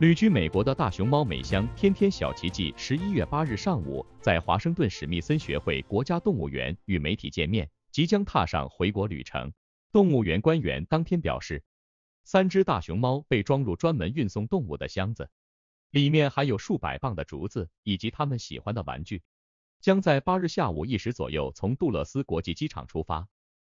旅居美国的大熊猫美香、天天小奇迹，十一月八日上午在华盛顿史密森学会国家动物园与媒体见面，即将踏上回国旅程。动物园官员当天表示，三只大熊猫被装入专门运送动物的箱子，里面还有数百磅的竹子以及它们喜欢的玩具，将在八日下午一时左右从杜勒斯国际机场出发，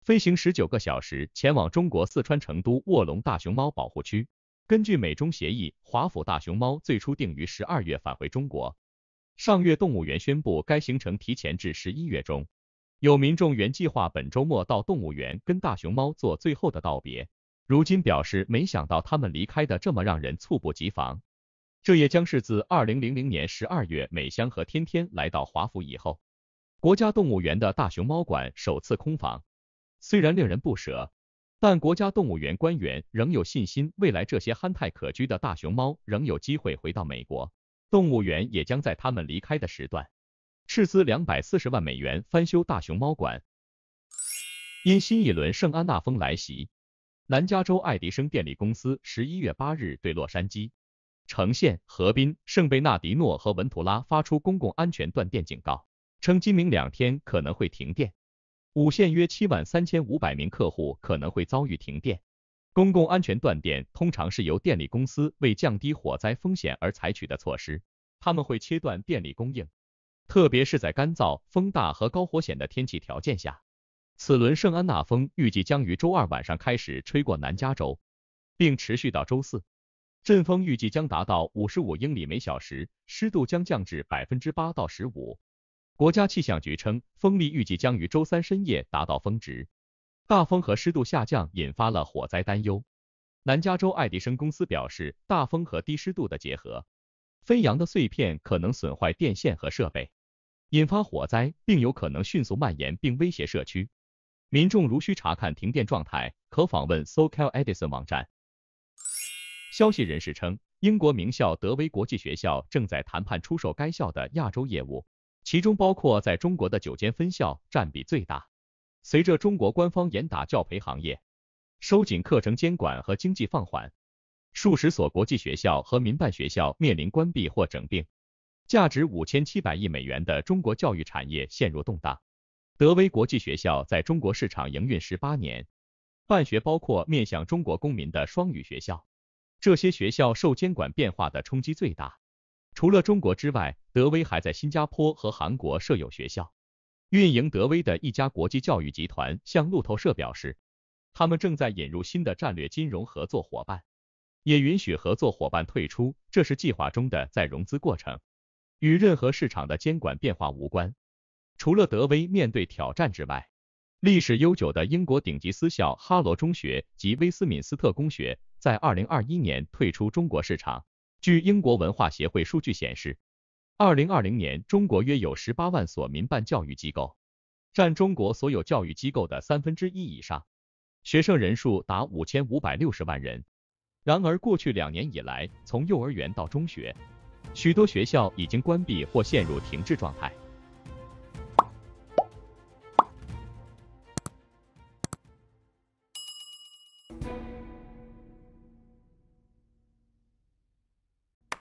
飞行十九个小时，前往中国四川成都卧龙大熊猫保护区。根据美中协议，华府大熊猫最初定于十二月返回中国。上月动物园宣布该行程提前至十一月中。有民众原计划本周末到动物园跟大熊猫做最后的道别，如今表示没想到他们离开的这么让人猝不及防。这也将是自二零零零年十二月美香和天天来到华府以后，国家动物园的大熊猫馆首次空房。虽然令人不舍。但国家动物园官员仍有信心，未来这些憨态可掬的大熊猫仍有机会回到美国动物园，也将在他们离开的时段斥资两百四十万美元翻修大熊猫馆。因新一轮圣安娜风来袭，南加州爱迪生电力公司十一月八日对洛杉矶、成县、河滨、圣贝纳迪诺和文图拉发出公共安全断电警告，称今明两天可能会停电。五线约七万三千五百名客户可能会遭遇停电。公共安全断电通常是由电力公司为降低火灾风险而采取的措施，他们会切断电力供应，特别是在干燥、风大和高火险的天气条件下。此轮圣安娜风预计将于周二晚上开始吹过南加州，并持续到周四。阵风预计将达到五十五英里每小时，湿度将降至百分之八到十五。国家气象局称，风力预计将于周三深夜达到峰值。大风和湿度下降引发了火灾担忧。南加州爱迪生公司表示，大风和低湿度的结合，飞扬的碎片可能损坏电线和设备，引发火灾，并有可能迅速蔓延并威胁社区。民众如需查看停电状态，可访问 SoCal Edison 网站。消息人士称，英国名校德威国际学校正在谈判出售该校的亚洲业务。其中包括在中国的九间分校占比最大。随着中国官方严打教培行业，收紧课程监管和经济放缓，数十所国际学校和民办学校面临关闭或整并，价值五千七百亿美元的中国教育产业陷入动荡。德威国际学校在中国市场营运十八年，办学包括面向中国公民的双语学校，这些学校受监管变化的冲击最大。除了中国之外，德威还在新加坡和韩国设有学校。运营德威的一家国际教育集团向路透社表示，他们正在引入新的战略金融合作伙伴，也允许合作伙伴退出，这是计划中的再融资过程，与任何市场的监管变化无关。除了德威面对挑战之外，历史悠久的英国顶级私校哈罗中学及威斯敏斯特公学在2021年退出中国市场。据英国文化协会数据显示，二零二零年，中国约有十八万所民办教育机构，占中国所有教育机构的三分之一以上，学生人数达五千五百六十万人。然而，过去两年以来，从幼儿园到中学，许多学校已经关闭或陷入停滞状态。